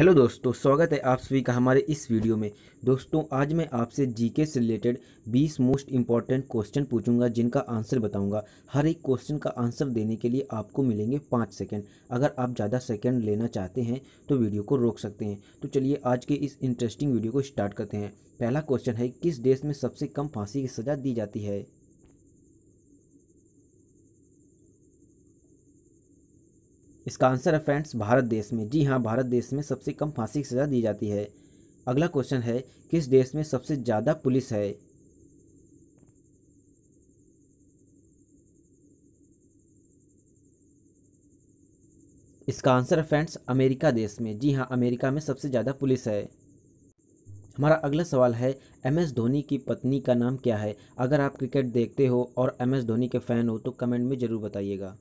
hello दोस्तों स्वागत है आप सभी का हमारे इस वीडियो में दोस्तों आज मैं आपसे जीके से रिलेटेड 20 मोस्ट इंपॉर्टेंट क्वेश्चन पूछूंगा जिनका आंसर बताऊंगा हर एक क्वेश्चन का आंसर देने के लिए आपको मिलेंगे पाँच सेकंड अगर आप ज़्यादा सेकंड लेना चाहते हैं तो वीडियो को रोक सकते हैं तो चलिए आज के इस इंटरेस्टिंग वीडियो को स्टार्ट करते हैं पहला क्वेश्चन है किस देश में सबसे कम फांसी की सज़ा दी जाती है इसका आंसर है फ्रेंड्स भारत देश में जी हाँ भारत देश में सबसे कम फांसी की सज़ा दी जाती है अगला क्वेश्चन है किस देश में सबसे ज़्यादा पुलिस है इसका आंसर है फ्रेंड्स अमेरिका देश में जी हाँ अमेरिका में सबसे ज़्यादा पुलिस है हमारा अगला सवाल है एम एस धोनी की पत्नी का नाम क्या है अगर आप क्रिकेट देखते हो और एम एस धोनी के फ़ैन हो तो कमेंट में ज़रूर बताइएगा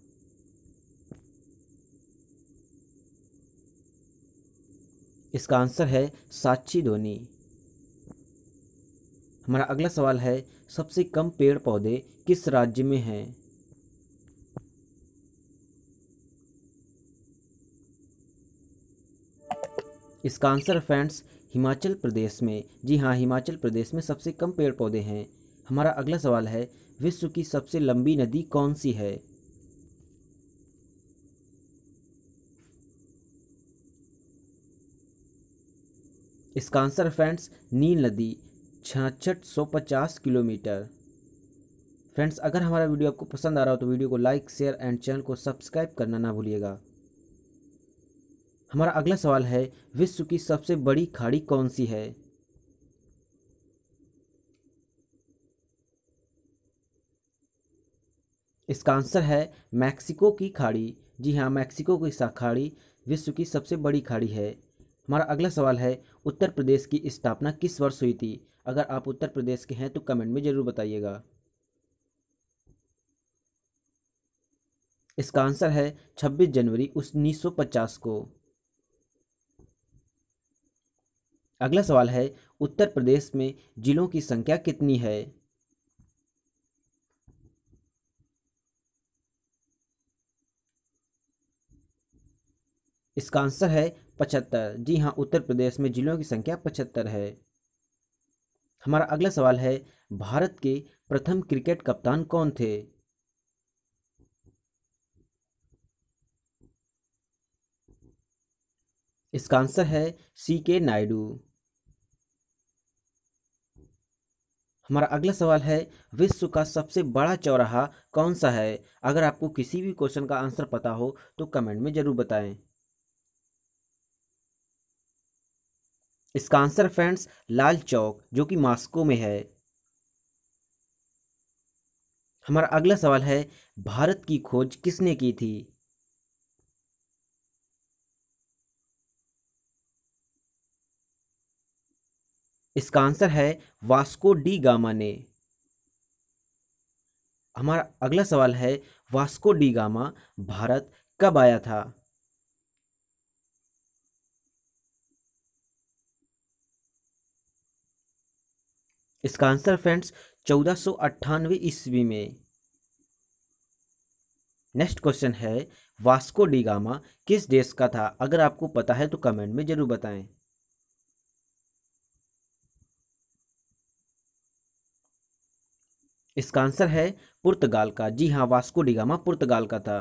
इसका आंसर है साक्षी धोनी हमारा अगला सवाल है सबसे कम पेड़ पौधे किस राज्य में हैं इसका आंसर फ्रेंड्स हिमाचल प्रदेश में जी हाँ हिमाचल प्रदेश में सबसे कम पेड़ पौधे हैं हमारा अगला सवाल है विश्व की सबसे लंबी नदी कौन सी है इसका आंसर फ्रेंड्स नील नदी छाछठ सौ पचास किलोमीटर फ्रेंड्स अगर हमारा वीडियो आपको पसंद आ रहा हो तो वीडियो को लाइक शेयर एंड चैनल को सब्सक्राइब करना ना भूलिएगा हमारा अगला सवाल है विश्व की सबसे बड़ी खाड़ी कौन सी है इसका आंसर है मैक्सिको की खाड़ी जी हाँ मैक्सिको की खाड़ी विश्व की सबसे बड़ी खाड़ी है हमारा अगला सवाल है उत्तर प्रदेश की स्थापना किस वर्ष हुई थी अगर आप उत्तर प्रदेश के हैं तो कमेंट में ज़रूर बताइएगा इसका आंसर है 26 जनवरी 1950 को अगला सवाल है उत्तर प्रदेश में जिलों की संख्या कितनी है इसका आंसर है पचहत्तर जी हाँ उत्तर प्रदेश में जिलों की संख्या पचहत्तर है हमारा अगला सवाल है भारत के प्रथम क्रिकेट कप्तान कौन थे इसका आंसर है सी के नायडू हमारा अगला सवाल है विश्व का सबसे बड़ा चौराहा कौन सा है अगर आपको किसी भी क्वेश्चन का आंसर पता हो तो कमेंट में ज़रूर बताएं इसका आंसर फ्रेंड्स लाल चौक जो कि मास्को में है हमारा अगला सवाल है भारत की खोज किसने की थी इसका आंसर है वास्को डी गामा ने हमारा अगला सवाल है वास्को डी गामा भारत कब आया था इसका आंसर फ्रेंड्स चौदह सौ अट्ठानवे ईस्वी में नेक्स्ट क्वेश्चन है वास्को डिगामा किस देश का था अगर आपको पता है तो कमेंट में जरूर बताएं इसका आंसर है पुर्तगाल का जी हाँ वास्को डिगामा पुर्तगाल का था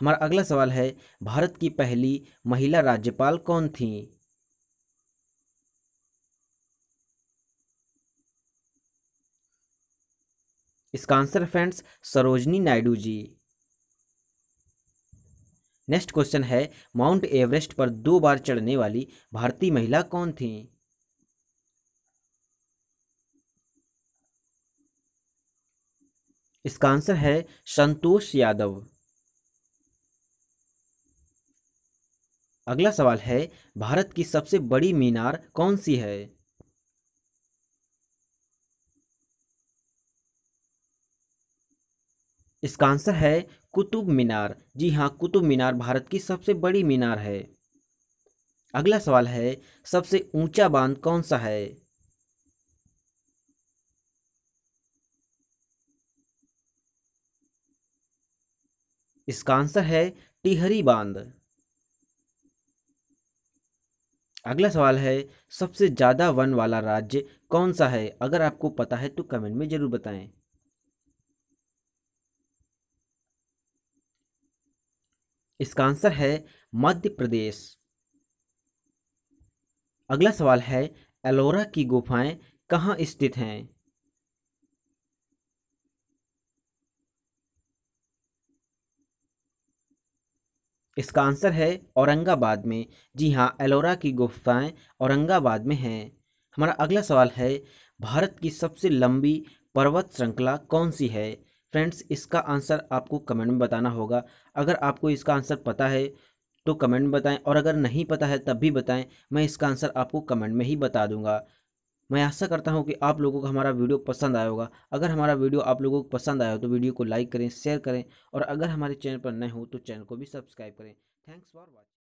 हमारा अगला सवाल है भारत की पहली महिला राज्यपाल कौन थी इसका answer friends Sarojini Naidu ji next question है माउंट एवरेस्ट पर दो बार चढ़ने वाली भारतीय महिला कौन थी इसका आंसर है संतोष यादव अगला सवाल है भारत की सबसे बड़ी मीनार कौन सी है इसका आंसर है कुतुब मीनार जी हाँ कुतुब मीनार भारत की सबसे बड़ी मीनार है अगला सवाल है सबसे ऊंचा बांध कौन सा है इसका आंसर है टिहरी बांध अगला सवाल है सबसे ज़्यादा वन वाला राज्य कौन सा है अगर आपको पता है तो कमेंट में ज़रूर बताएं इसका आंसर है मध्य प्रदेश अगला सवाल है एलोरा की गुफाएं कहाँ स्थित हैं इसका आंसर है औरंगाबाद में जी हाँ एलोरा की गुफाएं औरंगाबाद में हैं हमारा अगला सवाल है भारत की सबसे लंबी पर्वत श्रृंखला कौन सी है फ्रेंड्स इसका आंसर आपको कमेंट में बताना होगा अगर आपको इसका आंसर पता है तो कमेंट में बताएं और अगर नहीं पता है तब भी बताएं मैं इसका आंसर आपको कमेंट में ही बता दूंगा मैं आशा करता हूं कि आप लोगों को हमारा वीडियो पसंद आया होगा अगर हमारा वीडियो आप लोगों को पसंद आया हो तो वीडियो को लाइक करें शेयर करें और अगर हमारे चैनल पर नए हो तो चैनल को भी सब्सक्राइब करें थैंक्स फॉर वॉचिंग